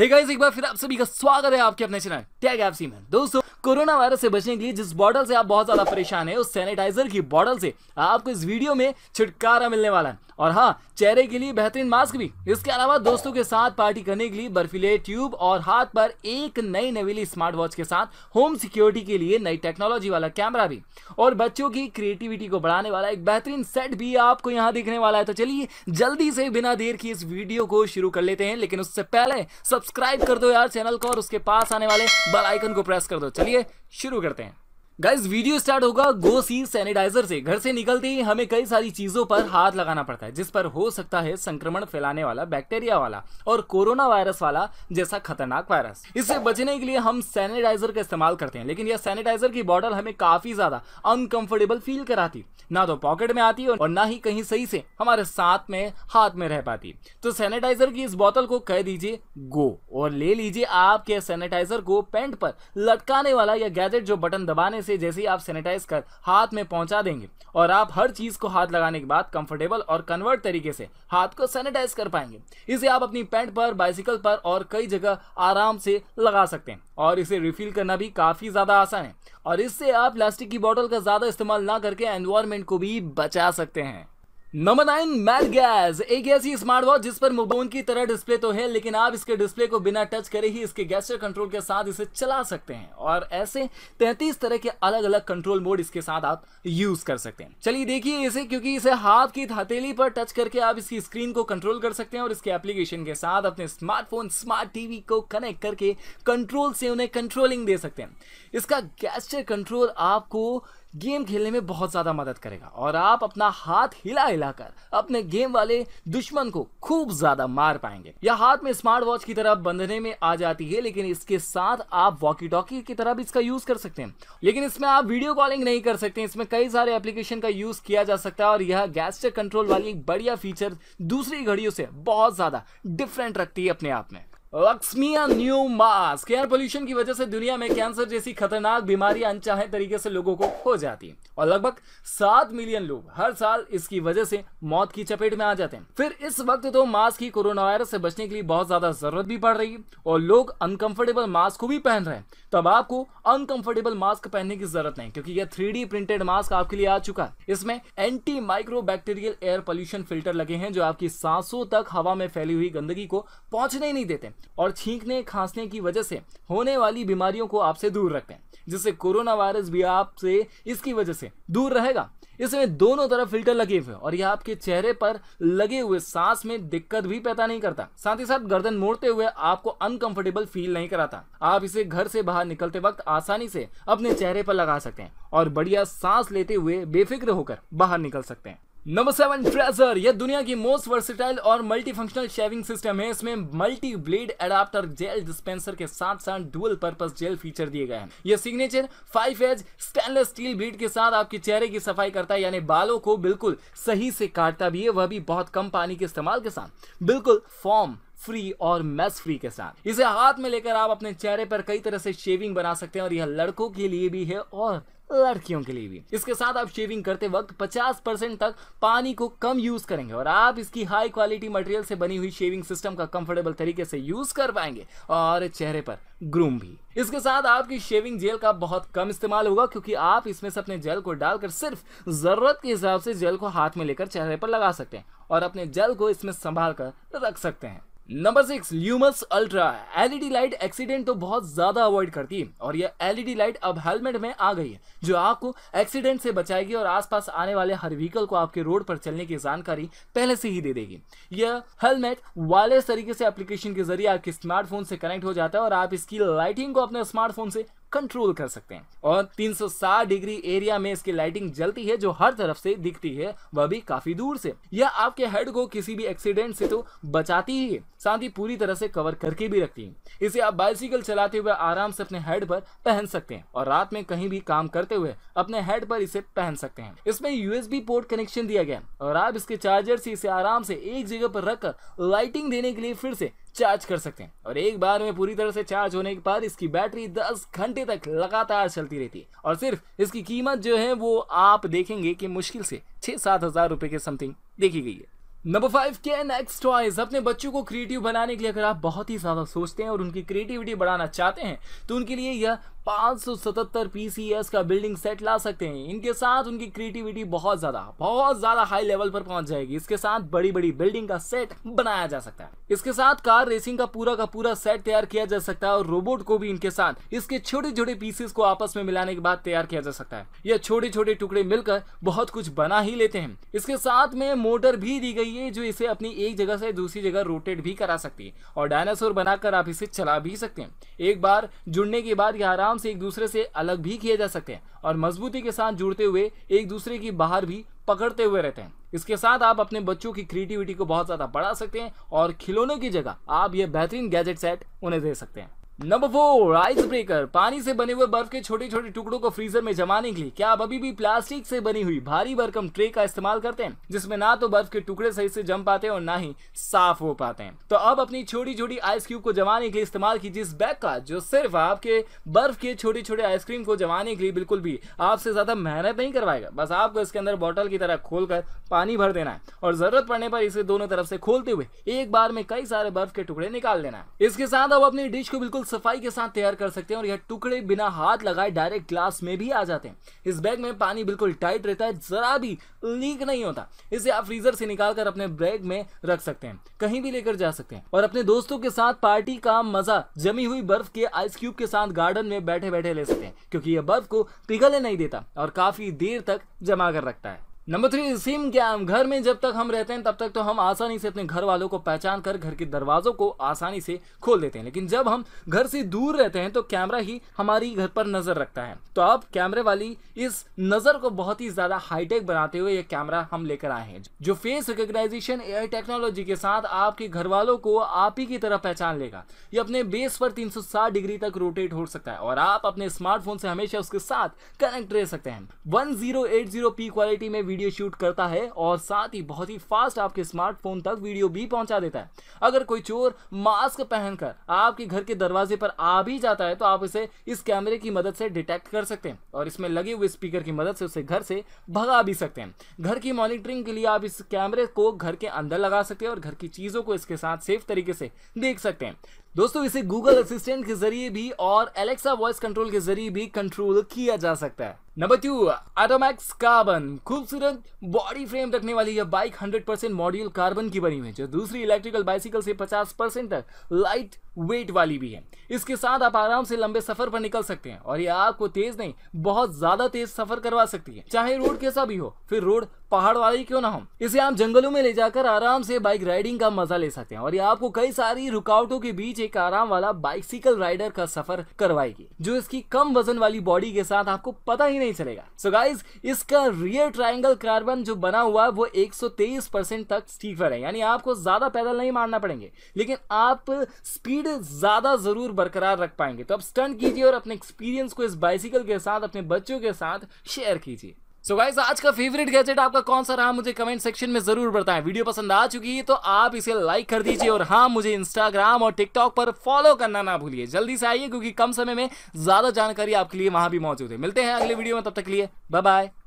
हे hey एक बार फिर आप सभी का स्वागत है आपके अपने चैनल टैग एफसी में दोस्तों कोरोना वायरस से बचने के लिए जिस बॉटल से आप बहुत ज्यादा परेशान है उस सैनिटाइजर की बॉटल से आपको इस वीडियो में छुटकारा मिलने वाला है और हाँ चेहरे के लिए बेहतरीन मास्क भी इसके अलावा दोस्तों के साथ पार्टी करने के लिए बर्फीले ट्यूब और हाथ पर एक नई नवीली स्मार्ट वॉच के साथ होम सिक्योरिटी के लिए नई टेक्नोलॉजी वाला कैमरा भी और बच्चों की क्रिएटिविटी को बढ़ाने वाला एक बेहतरीन सेट भी आपको यहाँ दिखने वाला है तो चलिए जल्दी से बिना देर की इस वीडियो को शुरू कर लेते हैं लेकिन उससे पहले सब्सक्राइब कर दो यार चैनल को और उसके पास आने वाले बेलाइकन को प्रेस कर दो चलिए शुरू करते हैं गाइज वीडियो स्टार्ट होगा गो सी सैनिटाइजर से घर से निकलते ही हमें कई सारी चीजों पर हाथ लगाना पड़ता है जिस पर हो सकता है संक्रमण फैलाने वाला बैक्टीरिया वाला और कोरोना वायरस वाला जैसा खतरनाक वायरस इससे बचने के लिए हम सैनिटाइजर का इस्तेमाल करते हैं लेकिन यह सैनिटाइजर की बॉटल हमें काफी ज्यादा अनकंफर्टेबल फील कराती ना तो पॉकेट में आती और ना ही कहीं सही से हमारे साथ में हाथ में रह पाती तो सैनिटाइजर की इस बॉटल को कह दीजिए गो और ले लीजिए आपके सैनिटाइजर को पेंट पर लटकाने वाला या गैजेट जो बटन दबाने से से जैसे ही आप सैनिटाइज कर हाथ में पहुंचा देंगे और आप हर चीज़ को हाथ लगाने के बाद कंफर्टेबल और कन्वर्ट तरीके से हाथ को सैनिटाइज कर पाएंगे इसे आप अपनी पैंट पर बाइसिकल पर और कई जगह आराम से लगा सकते हैं और इसे रिफिल करना भी काफ़ी ज़्यादा आसान है और इससे आप प्लास्टिक की बॉटल का ज़्यादा इस्तेमाल ना करके एनवायरमेंट को भी बचा सकते हैं नंबर नाइन मैडगैस एक ऐसी स्मार्ट वॉच जिस पर मोबाइल की तरह डिस्प्ले तो है लेकिन आप इसके डिस्प्ले को बिना टच करे ही इसके गैस्टर कंट्रोल के साथ इसे चला सकते हैं और ऐसे 33 तरह के अलग अलग कंट्रोल मोड इसके साथ आप यूज कर सकते हैं चलिए देखिए इसे क्योंकि इसे हाथ की हथेली पर टच करके आप इसकी स्क्रीन को कंट्रोल कर सकते हैं और इसके एप्लीकेशन के साथ अपने स्मार्टफोन स्मार्ट टीवी को कनेक्ट करके कंट्रोल से उन्हें कंट्रोलिंग दे सकते हैं इसका गैस्टर कंट्रोल आपको गेम खेलने में बहुत ज़्यादा मदद करेगा और आप अपना हाथ हिला हिलाकर अपने गेम वाले दुश्मन को खूब ज़्यादा मार पाएंगे यह हाथ में स्मार्ट वॉच की तरह बंधने में आ जाती है लेकिन इसके साथ आप वॉकी टॉकी की तरह भी इसका यूज़ कर सकते हैं लेकिन इसमें आप वीडियो कॉलिंग नहीं कर सकते इसमें कई सारे एप्लीकेशन का यूज़ किया जा सकता है और यह गैस्टर कंट्रोल वाली बढ़िया फीचर दूसरी घड़ियों से बहुत ज़्यादा डिफरेंट रखती है अपने आप में लक्ष्मिया न्यू मास्क एयर पोल्यूशन की वजह से दुनिया में कैंसर जैसी खतरनाक बीमारी अनचाहे तरीके से लोगों को हो जाती है और लगभग सात मिलियन लोग हर साल इसकी वजह से मौत की चपेट में आ जाते हैं फिर इस वक्त तो मास्क की कोरोना वायरस से बचने के लिए बहुत ज्यादा जरूरत भी पड़ रही है और लोग अनकंफर्टेबल मास्क को भी पहन रहे हैं तब आपको अनकंफर्टेबल मास्क पहनने की जरूरत नहीं क्योंकि यह थ्री प्रिंटेड मास्क आपके लिए आ चुका है इसमें anti micro bacterial air pollution filter लगे हैं जो आपकी सांसों तक हवा में फैली हुई गंदगी को पहुंचने नहीं देते और छींकने खांसने की वजह से होने वाली बीमारियों को आपसे दूर रखते हैं जिससे कोरोना वायरस भी आपसे इसकी वजह से दूर रहेगा इसमें दोनों तरफ फिल्टर लगे हुए और यह आपके चेहरे पर लगे हुए सांस में दिक्कत भी पैदा नहीं करता साथ ही साथ गर्दन मोड़ते हुए आपको अनकंफर्टेबल फील नहीं कराता आप इसे घर से बाहर निकलते वक्त आसानी से अपने चेहरे पर लगा सकते हैं और बढ़िया सांस लेते हुए बेफिक्र होकर बाहर निकल सकते हैं नंबर सेवन ट्रेजर यह दुनिया की मोस्ट वर्सिटाइल और मल्टी फंक्शनल शेविंग सिस्टम है इसमें multi blade adapter gel dispenser के साथ साथ डुअल पर्पस जेल फीचर दिए गए हैं यह signature five edge stainless steel blade के साथ आपके चेहरे की सफाई करता है यानी बालों को बिल्कुल सही से काटता भी है वह भी बहुत कम पानी के इस्तेमाल के साथ बिल्कुल फॉर्म फ्री और मेस फ्री के साथ इसे हाथ में लेकर आप अपने चेहरे पर कई तरह से शेविंग बना सकते हैं और यह लड़कों के लिए भी है और लड़कियों के लिए भी इसके साथ आप शेविंग करते वक्त 50 परसेंट तक पानी को कम यूज करेंगे और आप इसकी हाई क्वालिटी मटेरियल से बनी हुई शेविंग सिस्टम का कंफर्टेबल तरीके से यूज कर पाएंगे और चेहरे पर ग्रूम भी इसके साथ आपकी शेविंग जेल का बहुत कम इस्तेमाल होगा क्योंकि आप इसमें से अपने जेल को डालकर सिर्फ जरूरत के हिसाब से जेल को हाथ में लेकर चेहरे पर लगा सकते हैं और अपने जेल को इसमें संभाल कर रख सकते हैं number six Lumos ultra LED light accident तो बहुत ज्यादा अवॉइड करती है और यह एलईडी लाइट अब हेलमेट में आ गई है जो आपको एक्सीडेंट से बचाएगी और आसपास आने वाले हर व्हीकल को आपके रोड पर चलने की जानकारी पहले से ही दे देगी यह हेलमेट वायरलेस तरीके से एप्लीकेशन के जरिए आपके स्मार्टफोन से कनेक्ट हो जाता है और आप इसकी लाइटिंग को अपने स्मार्टफोन से कंट्रोल कर सकते हैं और 360 डिग्री एरिया में इसकी लाइटिंग जलती है जो हर तरफ से दिखती है वह भी काफी दूर से यह आपके हेड को किसी भी एक्सीडेंट से तो बचाती ही है साथ ही पूरी तरह से कवर करके भी रखती है इसे आप बाइसिकल चलाते हुए आराम से अपने हेड पर पहन सकते हैं और रात में कहीं भी काम करते हुए अपने हेड पर इसे पहन सकते हैं इसमें यूएसबी पोर्ट कनेक्शन दिया गया और आप इसके चार्जर से इसे आराम से एक जगह पर रखकर लाइटिंग देने के लिए फिर से चार्ज कर सकते हैं और एक बार में पूरी तरह से चार्ज होने के बाद इसकी बैटरी 10 घंटे तक लगातार चलती रहती है और सिर्फ इसकी कीमत जो है वो आप देखेंगे कि मुश्किल से छः सात हज़ार रुपये के समथिंग देखी गई है number five can next toys अपने बच्चों को क्रिएटिव बनाने के लिए अगर आप बहुत ही ज़्यादा सोचते हैं और उनकी क्रिएटिविटी बढ़ाना चाहते हैं तो उनके लिए यह 577 पीसीएस का बिल्डिंग सेट ला सकते हैं इनके साथ उनकी क्रिएटिविटी बहुत ज़्यादा बहुत ज़्यादा हाई लेवल पर पहुंच जाएगी इसके साथ बड़ी बड़ी बिल्डिंग का सेट बनाया जा सकता है इसके साथ कार रेसिंग का पूरा का पूरा सेट तैयार किया जा सकता है और रोबोट को भी इनके साथ इसके छोटे छोटे पीसेस को आपस में मिलाने के बाद तैयार किया जा सकता है यह छोटे छोटे टुकड़े मिलकर बहुत कुछ बना ही लेते हैं इसके साथ में मोटर भी दी गई है जो इसे अपनी एक जगह से दूसरी जगह रोटेट भी करा सकती है और डायनासोर बनाकर आप इसे चला भी सकते हैं एक बार जुड़ने के बाद यह आराम आराम से एक दूसरे से अलग भी किए जा सकते हैं और मजबूती के साथ जुड़ते हुए एक दूसरे की बाहर भी पकड़ते हुए रहते हैं इसके साथ आप अपने बच्चों की क्रिएटिविटी को बहुत ज़्यादा बढ़ा सकते हैं और खिलौनों की जगह आप ये बेहतरीन गैजेट सेट उन्हें दे सकते हैं नंबर फोर आइस ब्रेकर पानी से बने हुए बर्फ के छोटे छोटे टुकड़ों को फ्रीजर में जमाने के लिए क्या आप अभी भी प्लास्टिक से बनी हुई भारी भरकम ट्रे का इस्तेमाल करते हैं जिसमें ना तो बर्फ के टुकड़े सही से जम पाते हैं और ना ही साफ हो पाते हैं तो अब अपनी छोटी छोटी आइस क्यूब को जमाने के लिए इस्तेमाल कीजिए इस बैग का जो सिर्फ आपके बर्फ के छोटे छोटे आइसक्रीम को जमाने के लिए बिल्कुल भी आपसे ज्यादा मेहनत नहीं करवाएगा बस आपको इसके अंदर बॉटल की तरह खोल पानी भर देना है और जरूरत पड़ने पर इसे दोनों तरफ से खोलते हुए एक बार में कई सारे बर्फ के टुकड़े निकाल देना है इसके साथ अब अपनी डिश को बिल्कुल सफाई के साथ तैयार कर सकते हैं और यह टुकड़े बिना हाथ लगाए डायरेक्ट ग्लास में भी आ जाते हैं इस बैग में पानी बिल्कुल टाइट रहता है जरा भी लीक नहीं होता इसे आप फ्रीजर से निकाल कर अपने बैग में रख सकते हैं कहीं भी लेकर जा सकते हैं और अपने दोस्तों के साथ पार्टी का मजा जमी हुई बर्फ के आइस क्यूब के साथ गार्डन में बैठे बैठे ले सकते हैं क्योंकि यह बर्फ को पिघलने नहीं देता और काफी देर तक जमा कर रखता है नंबर थ्री सिम गैम घर में जब तक हम रहते हैं तब तक तो हम आसानी से अपने घर वालों को पहचान कर घर के दरवाजों को आसानी से खोल देते हैं लेकिन जब हम घर से दूर रहते हैं तो कैमरा ही हमारी घर पर नजर रखता है तो अब कैमरे वाली इस नजर को बहुत ही ज्यादा हाईटेक बनाते हुए ये कैमरा हम लेकर आए हैं जो फेस रिकोगनाइजेशन एयर टेक्नोलॉजी के साथ आपके घर वालों को आप ही की तरह पहचान लेगा ये अपने बेस पर तीन डिग्री तक रोटेट हो सकता है और आप अपने स्मार्टफोन से हमेशा उसके साथ कनेक्ट रह सकते हैं 1080p क्वालिटी में वीडियो वीडियो शूट करता है और साथ ही बहुत ही फास्ट आपके स्मार्टफोन तक वीडियो भी पहुंचा देता है अगर कोई चोर मास्क पहनकर आपके घर के दरवाजे पर आ भी जाता है तो आप इसे इस कैमरे की मदद से डिटेक्ट कर सकते हैं और इसमें लगे हुए स्पीकर की मदद से उसे घर से भगा भी सकते हैं घर की मॉनिटरिंग के लिए आप इस कैमरे को घर के अंदर लगा सकते हैं और घर की चीज़ों को इसके साथ सेफ तरीके से देख सकते हैं दोस्तों इसे गूगल असिस्टेंट के जरिए भी और एलेक्सा वॉइस कंट्रोल के जरिए भी कंट्रोल किया जा सकता है नंबर टू एटोमैक्स कार्बन खूबसूरत बॉडी फ्रेम रखने वाली यह बाइक 100% परसेंट मॉड्यूल कार्बन की बनी हुई है जो दूसरी इलेक्ट्रिकल बाइसिकल से 50 परसेंट तक लाइट वेट वाली भी है इसके साथ आप आराम से लंबे सफर पर निकल सकते हैं और यह आपको तेज नहीं बहुत ज्यादा तेज सफर करवा सकती है चाहे रोड कैसा भी हो फिर रोड पहाड़ वाली क्यों ना हो इसे आप जंगलों में ले जाकर आराम से बाइक राइडिंग का मजा ले सकते हैं और यह आपको कई सारी रुकावटों के बीच एक आराम वाला बाइसिकल राइडर का सफर करवाएगी जो इसकी कम वजन वाली बॉडी के साथ आपको पता ही नहीं चलेगा सो so गाइज इसका रियर ट्राइंगल कार्बन जो बना हुआ वो 123 परसेंट तक स्टीफर है यानी आपको ज्यादा पैदल नहीं मारना पड़ेंगे लेकिन आप स्पीड ज्यादा जरूर बरकरार रख पाएंगे तो आप स्टंट कीजिए और अपने एक्सपीरियंस को इस बाइसिकल के साथ अपने बच्चों के साथ शेयर कीजिए सो गाइस आज का फेवरेट गैजेट आपका कौन सा रहा मुझे कमेंट सेक्शन में जरूर बताएं वीडियो पसंद आ चुकी है तो आप इसे लाइक कर दीजिए और हाँ मुझे इंस्टाग्राम और टिकटॉक पर फॉलो करना ना भूलिए जल्दी से आइए क्योंकि कम समय में ज्यादा जानकारी आपके लिए वहां भी मौजूद है मिलते हैं अगले वीडियो में तब तक लिए बाय बाय